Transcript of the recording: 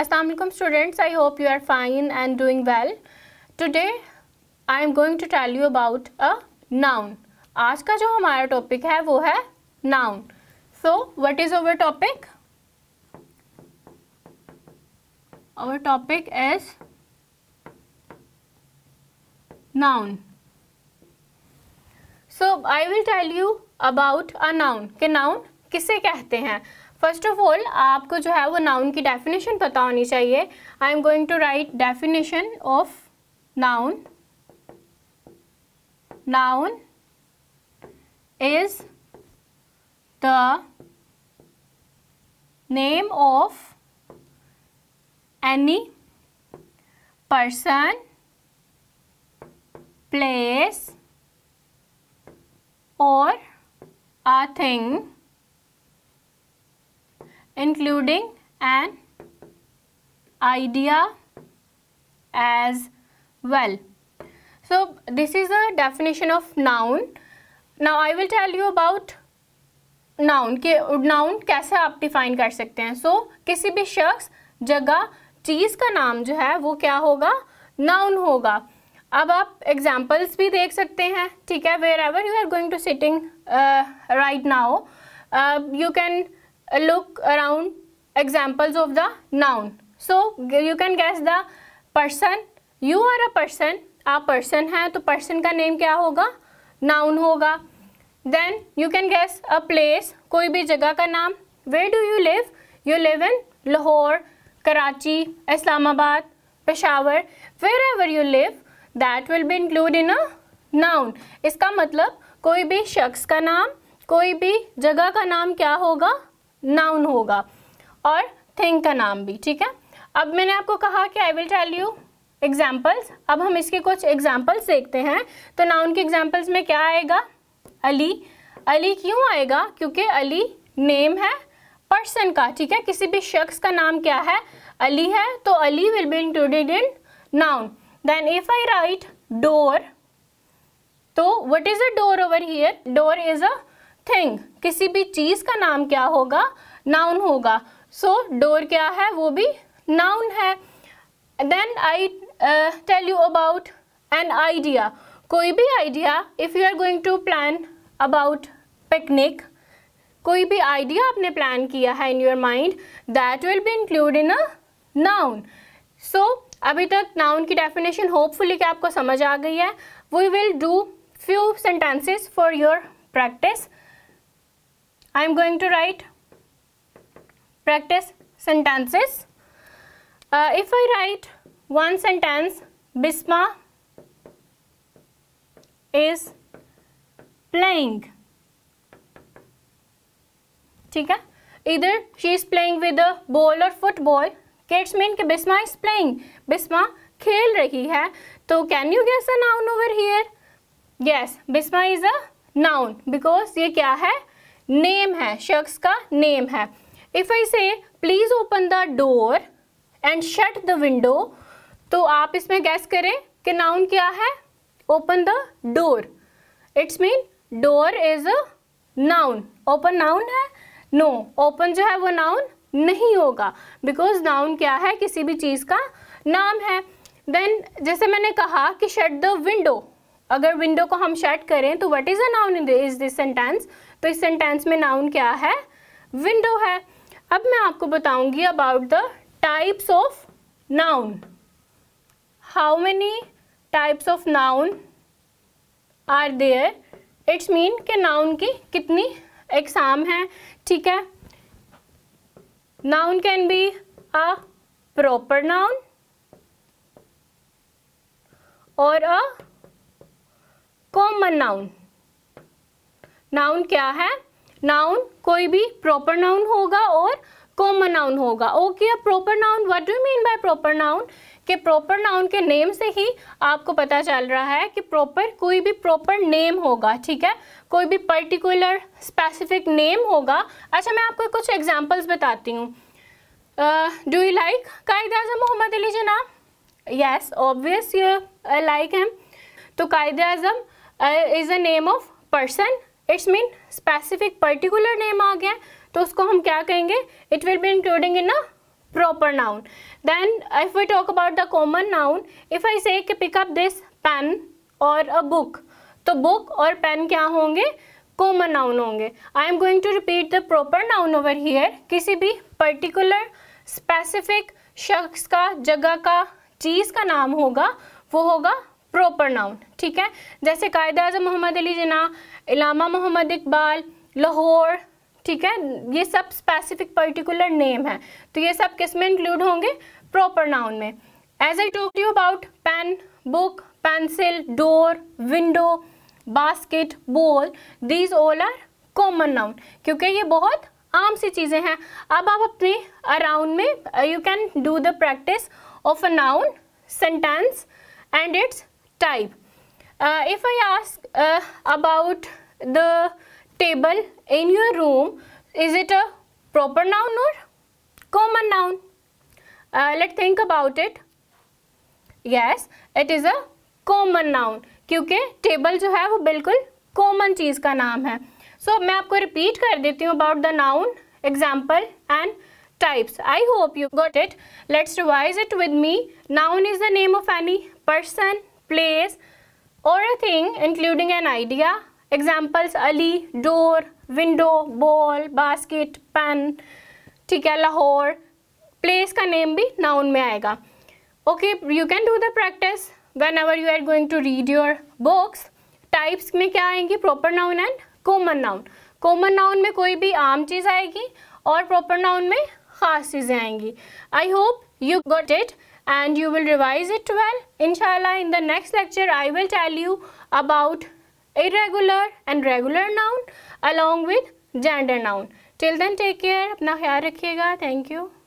Assalamualaikum students I hope you are fine and doing well today I am going to tell you about a noun आज का जो हमारा topic है वो है noun so what is our topic our topic is noun so I will tell you about a noun के noun किसे कहते हैं फर्स्ट ऑफ ऑल आपको जो है वो नाउन की डेफिनेशन पता होनी चाहिए I am going to write definition of noun noun is the name of any person place और a thing an idea as well so this is a definition of noun now i will tell you about noun ke noun kaise aap define kar sakte hain so, kisi bhi shakhs jagah cheez ka naam jo hai wo kya hoga noun hoga अब आप examples भी देख सकते हैं ठीक है wherever you are going to sitting right now you can look around examples of the noun so you can guess the person you are a person आप person हैं तो पर्सन का नेम क्या होगा नाउन होगा then you can guess a place कोई भी जगह का नाम where do you live you live in Lahore Karachi Islamabad Peshawar wherever you live that will be include in a noun इसका मतलब कोई भी शख्स का नाम कोई भी जगह का नाम क्या होगा नाउन होगा और थिंग का नाम भी ठीक है अब मैंने आपको कहा कि I will tell you examples अब हम इसके कुछ एग्जाम्पल्स देखते हैं तो नाउन के एग्जाम्पल्स में क्या आएगा अली अली क्यों आएगा क्योंकि अली नेम है पर्सन का ठीक है किसी भी शख्स का नाम क्या है अली है तो Ali will be included in noun then if I write door तो what is a door over here door is a thing किसी भी चीज का नाम क्या होगा नाउन होगा सो डोर क्या है वो भी नाउन है then I tell you about an idea कोई भी idea if you are going to plan about picnic कोई भी आइडिया आपने प्लान किया है in your mind that will be include in a noun so अभी तक नाउन की डेफिनेशन होपफुली कि आपको समझ आ गई है we will do few sentences for your practice I am going to write practice sentences. Uh, if I write one sentence, Bisma is playing. theek hai either she is playing with a ball or football kids mean ki bisma is playing bisma khel rahi hai so can you guess a noun over here yes bisma is a noun because ye kya hai name है शख्स का name है if I say please open the door and shut the window तो आप इसमें guess करें कि noun क्या है open the door it's mean door is a noun open noun है नो no, ओपन जो है वो नाउन नहीं होगा बिकॉज नाउन क्या है किसी भी चीज़ का नाम है देन जैसे मैंने कहा कि शट द विंडो अगर विंडो को हम शट करें तो what is a noun in is this sentence तो इस सेंटेंस में नाउन क्या है विंडो है अब मैं आपको बताऊंगी about the types of noun how many types of noun are there it's mean के नाउन की कितनी एग्जाम है ठीक है noun can be a proper noun और अ कॉमन नाउन नाउन क्या है नाउन कोई भी प्रॉपर नाउन होगा और कॉमन नाउन होगा ओके अब proper noun what do mean by proper noun के प्रॉपर नाउन के नेम से ही आपको पता चल रहा है कि प्रॉपर कोई भी प्रॉपर नेम होगा ठीक है कोई भी पर्टिकुलर स्पेसिफिक नेम होगा अच्छा मैं आपको कुछ एग्जांपल्स बताती हूँ डू यू लाइक कायद अजम Mohammad Ali Jinnah yes obvious you like him तो Quaid Azam is a name of person it's mean specific particular name आ गया तो उसको हम क्या कहेंगे it will be including in a proper noun then if we talk about the common noun if I say pickup this pen और a book तो book और पेन क्या होंगे कॉमन नाउन होंगे I am going to repeat the proper noun over here किसी भी particular specific शख्स का जगह का चीज़ का नाम होगा वो होगा प्रॉपर नाउन ठीक है जैसे कायद अजम मोहम्मद अली जना इलामा मोहम्मद इकबाल लाहौर ठीक है ये सब स्पेसिफिक पर्टिकुलर नेम है तो ये सब किस में इंक्लूड होंगे प्रॉपर नाउन में as I talk you about pen book pencil door window basket ball these all are common noun क्योंकि ये बहुत आम सी चीज़ें हैं अब आप अपने अराउंड में you can do the practice of a noun sentence and it's type. Uh, if I ask uh, about the table in your room, is it a proper noun or common noun? Uh, let's think about it. Yes, it is a common noun क्योंकि table जो है वो बिल्कुल common चीज़ का नाम है सो so, मैं आपको रिपीट कर देती हूँ about the noun example and types I hope you got it let's revise it with me noun is the name of any person place or a thing including an idea. Examples Ali, door, window, ball, basket, pen. ठीक है Lahore place का name भी noun में आएगा okay you can do the practice whenever you are going to read your books types में क्या आएंगी proper noun and common noun common noun में कोई भी आम चीज़ आएगी और प्रॉपर नाउन में ख़ास चीज़ें आएंगी I hope you got it and you will revise it well. Inshallah, in the next lecture, I will tell you about irregular and regular noun along with gender noun. Till then, take care. अपना ख्याल रखिएगा. Thank you.